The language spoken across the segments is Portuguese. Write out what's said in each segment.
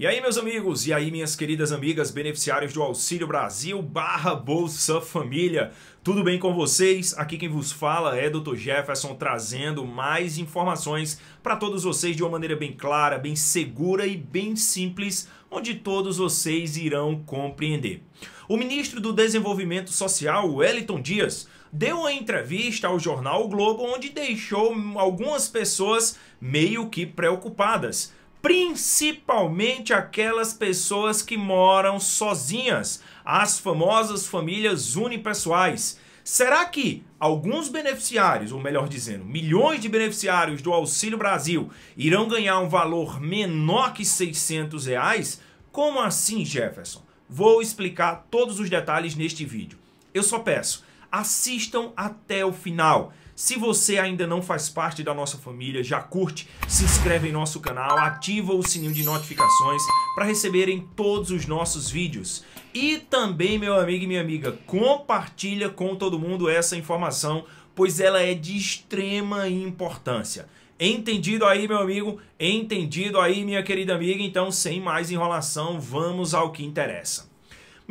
E aí, meus amigos, e aí, minhas queridas amigas, beneficiários do Auxílio Brasil barra Bolsa Família. Tudo bem com vocês? Aqui quem vos fala é Dr. Jefferson, trazendo mais informações para todos vocês de uma maneira bem clara, bem segura e bem simples, onde todos vocês irão compreender. O ministro do Desenvolvimento Social, Wellington Dias, deu uma entrevista ao jornal o Globo onde deixou algumas pessoas meio que preocupadas principalmente aquelas pessoas que moram sozinhas, as famosas famílias unipessoais. Será que alguns beneficiários, ou melhor dizendo, milhões de beneficiários do Auxílio Brasil irão ganhar um valor menor que 600 reais? Como assim, Jefferson? Vou explicar todos os detalhes neste vídeo. Eu só peço assistam até o final. Se você ainda não faz parte da nossa família, já curte, se inscreve em nosso canal, ativa o sininho de notificações para receberem todos os nossos vídeos. E também, meu amigo e minha amiga, compartilha com todo mundo essa informação, pois ela é de extrema importância. Entendido aí, meu amigo? Entendido aí, minha querida amiga? Então, sem mais enrolação, vamos ao que interessa.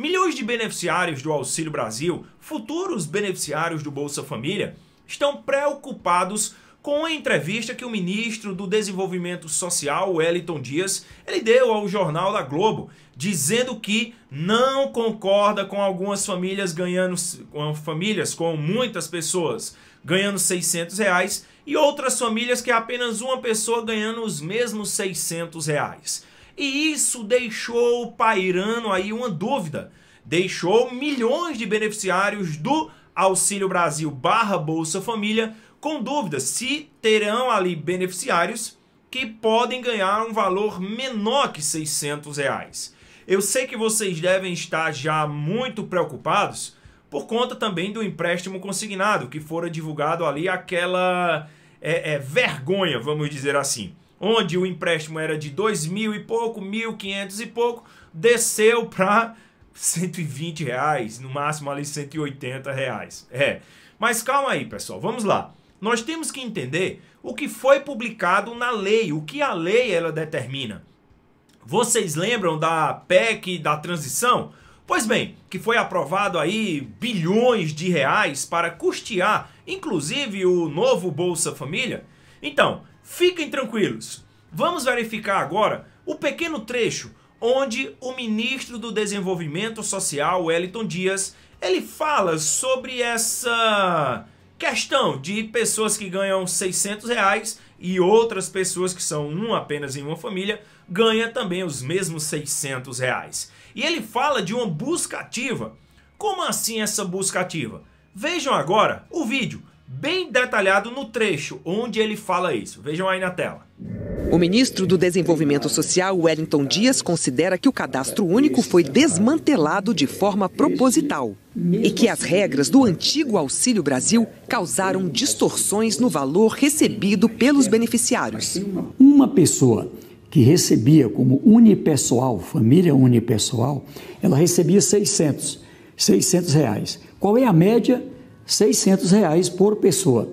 Milhões de beneficiários do Auxílio Brasil, futuros beneficiários do Bolsa Família, estão preocupados com a entrevista que o ministro do Desenvolvimento Social, Wellington Dias, ele deu ao jornal da Globo, dizendo que não concorda com algumas famílias ganhando com famílias com muitas pessoas ganhando 600 reais e outras famílias que é apenas uma pessoa ganhando os mesmos 600 reais. E isso deixou pairando aí uma dúvida. Deixou milhões de beneficiários do Auxílio Brasil barra Bolsa Família com dúvidas se terão ali beneficiários que podem ganhar um valor menor que 600 reais. Eu sei que vocês devem estar já muito preocupados por conta também do empréstimo consignado que fora divulgado ali aquela é, é, vergonha, vamos dizer assim onde o empréstimo era de dois mil e pouco, mil quinhentos e pouco, desceu para 120 reais, no máximo ali 180 reais. É. Mas calma aí, pessoal, vamos lá. Nós temos que entender o que foi publicado na lei, o que a lei ela determina. Vocês lembram da PEC da transição? Pois bem, que foi aprovado aí bilhões de reais para custear, inclusive o novo Bolsa Família. Então, Fiquem tranquilos. Vamos verificar agora o pequeno trecho onde o ministro do Desenvolvimento Social, Wellington Dias, ele fala sobre essa questão de pessoas que ganham 600 reais e outras pessoas que são um apenas em uma família ganha também os mesmos 600 reais. E ele fala de uma busca ativa. Como assim essa busca ativa? Vejam agora o vídeo bem detalhado no trecho onde ele fala isso. Vejam aí na tela. O ministro do Desenvolvimento Social, Wellington Dias, considera que o cadastro único foi desmantelado de forma proposital e que as regras do antigo Auxílio Brasil causaram distorções no valor recebido pelos beneficiários. Uma pessoa que recebia como unipessoal, família unipessoal, ela recebia 600, 600 reais. Qual é a média? 600 reais por pessoa.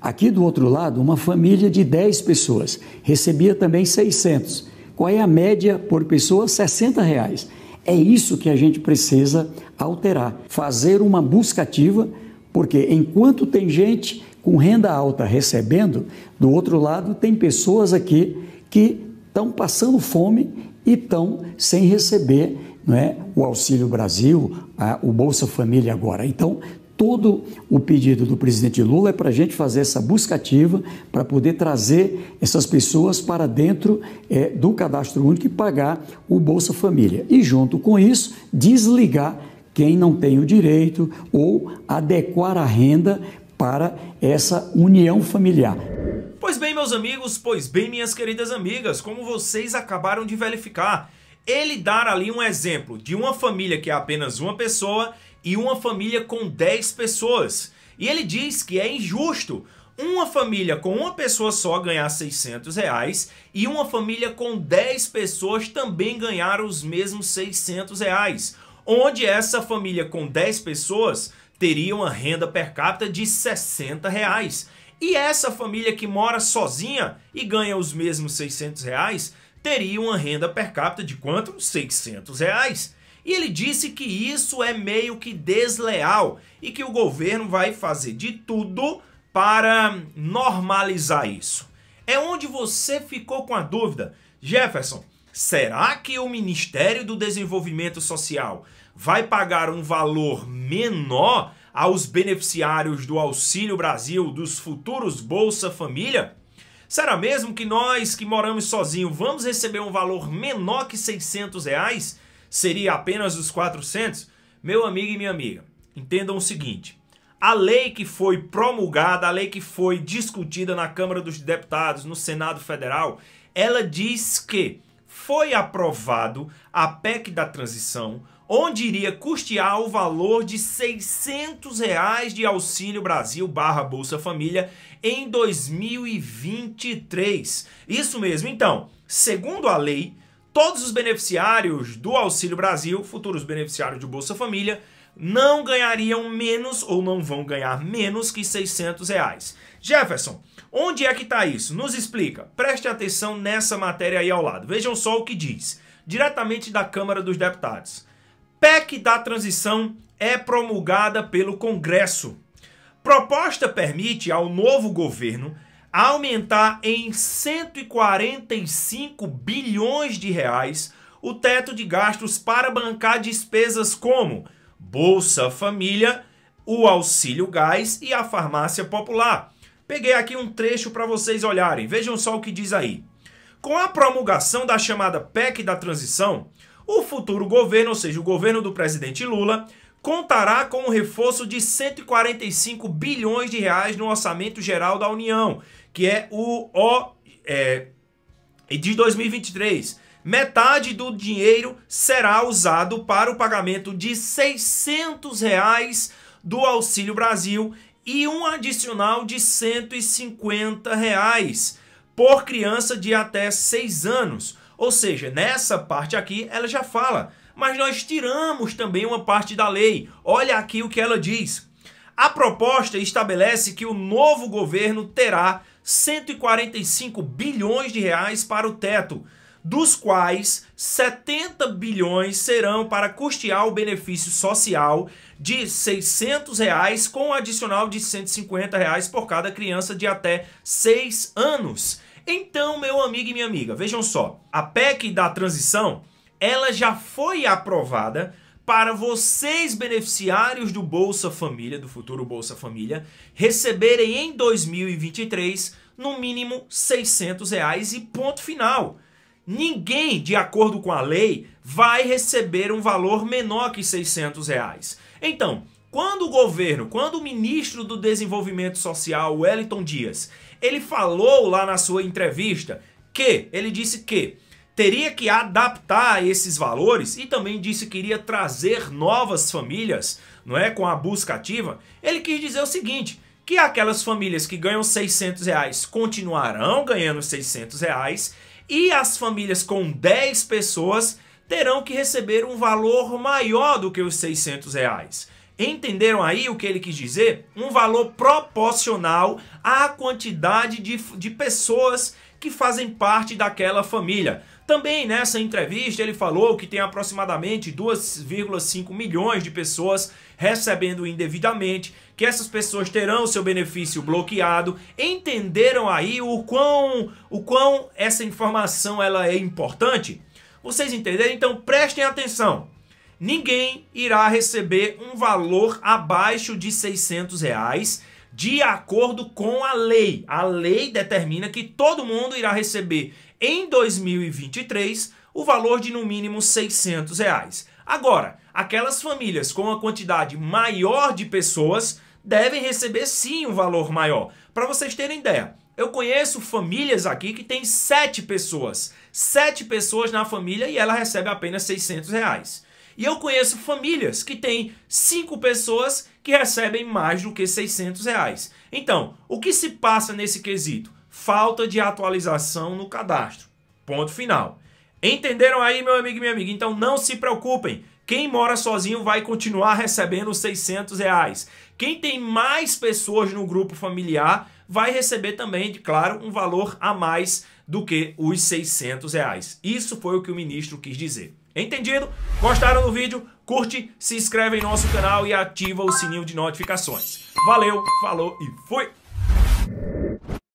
Aqui do outro lado, uma família de 10 pessoas recebia também 600. Qual é a média por pessoa? 60 reais. É isso que a gente precisa alterar, fazer uma busca ativa, porque enquanto tem gente com renda alta recebendo, do outro lado tem pessoas aqui que estão passando fome e estão sem receber não é, o Auxílio Brasil, a, o Bolsa Família agora. Então, todo o pedido do presidente Lula é para a gente fazer essa busca ativa para poder trazer essas pessoas para dentro é, do cadastro único e pagar o Bolsa Família. E junto com isso, desligar quem não tem o direito ou adequar a renda para essa união familiar. Pois bem, meus amigos, pois bem, minhas queridas amigas, como vocês acabaram de verificar, ele dar ali um exemplo de uma família que é apenas uma pessoa e uma família com 10 pessoas. E ele diz que é injusto uma família com uma pessoa só ganhar 600 reais e uma família com 10 pessoas também ganhar os mesmos 600 reais, onde essa família com 10 pessoas teria uma renda per capita de 60 reais. E essa família que mora sozinha e ganha os mesmos 600 reais teria uma renda per capita de quanto? 600 reais. E ele disse que isso é meio que desleal e que o governo vai fazer de tudo para normalizar isso. É onde você ficou com a dúvida. Jefferson, será que o Ministério do Desenvolvimento Social vai pagar um valor menor aos beneficiários do Auxílio Brasil, dos futuros Bolsa Família? Será mesmo que nós que moramos sozinhos vamos receber um valor menor que 600 reais? seria apenas os 400? Meu amigo e minha amiga, entendam o seguinte: a lei que foi promulgada, a lei que foi discutida na Câmara dos Deputados, no Senado Federal, ela diz que foi aprovado a PEC da transição, onde iria custear o valor de 600 reais de Auxílio Brasil barra Bolsa Família em 2023. Isso mesmo, então, segundo a lei, Todos os beneficiários do Auxílio Brasil, futuros beneficiários do Bolsa Família, não ganhariam menos ou não vão ganhar menos que 600 reais. Jefferson, onde é que está isso? Nos explica. Preste atenção nessa matéria aí ao lado. Vejam só o que diz. Diretamente da Câmara dos Deputados. PEC da transição é promulgada pelo Congresso. Proposta permite ao novo governo aumentar em 145 bilhões de reais o teto de gastos para bancar despesas como Bolsa Família, o Auxílio Gás e a Farmácia Popular. Peguei aqui um trecho para vocês olharem. Vejam só o que diz aí. Com a promulgação da chamada PEC da transição, o futuro governo, ou seja, o governo do presidente Lula, contará com um reforço de 145 bilhões de reais no orçamento geral da União, que é o O é, de 2023. Metade do dinheiro será usado para o pagamento de 600 reais do Auxílio Brasil e um adicional de 150 reais por criança de até 6 anos. Ou seja, nessa parte aqui ela já fala, mas nós tiramos também uma parte da lei. Olha aqui o que ela diz. A proposta estabelece que o novo governo terá 145 bilhões de reais para o teto, dos quais 70 bilhões serão para custear o benefício social de 600 reais, com um adicional de 150 reais por cada criança de até 6 anos. Então, meu amigo e minha amiga, vejam só, a PEC da transição, ela já foi aprovada para vocês, beneficiários do Bolsa Família, do futuro Bolsa Família, receberem em 2023 no mínimo 600 reais e ponto final. Ninguém, de acordo com a lei, vai receber um valor menor que 600 reais. Então, quando o governo, quando o ministro do Desenvolvimento Social, Wellington Dias, ele falou lá na sua entrevista que, ele disse que teria que adaptar esses valores e também disse que iria trazer novas famílias, não é, com a busca ativa, ele quis dizer o seguinte, que aquelas famílias que ganham 600 reais continuarão ganhando 600 reais e as famílias com 10 pessoas terão que receber um valor maior do que os 600 reais. Entenderam aí o que ele quis dizer? Um valor proporcional à quantidade de, de pessoas que fazem parte daquela família. Também nessa entrevista ele falou que tem aproximadamente 2,5 milhões de pessoas recebendo indevidamente, que essas pessoas terão seu benefício bloqueado. Entenderam aí o quão, o quão essa informação ela é importante? Vocês entenderam? Então prestem atenção. Ninguém irá receber um valor abaixo de 600 reais de acordo com a lei. A lei determina que todo mundo irá receber em 2023 o valor de no mínimo 600 reais. Agora, aquelas famílias com a quantidade maior de pessoas devem receber sim um valor maior. Para vocês terem ideia, eu conheço famílias aqui que tem sete pessoas. Sete pessoas na família e ela recebe apenas 600 reais. E eu conheço famílias que têm cinco pessoas que recebem mais do que 600 reais. Então, o que se passa nesse quesito? Falta de atualização no cadastro. Ponto final. Entenderam aí, meu amigo e minha amiga? Então não se preocupem. Quem mora sozinho vai continuar recebendo 600 reais. Quem tem mais pessoas no grupo familiar vai receber também, claro, um valor a mais do que os 600 reais. Isso foi o que o ministro quis dizer. Entendido? Gostaram do vídeo? Curte, se inscreve em nosso canal e ativa o sininho de notificações. Valeu, falou e fui!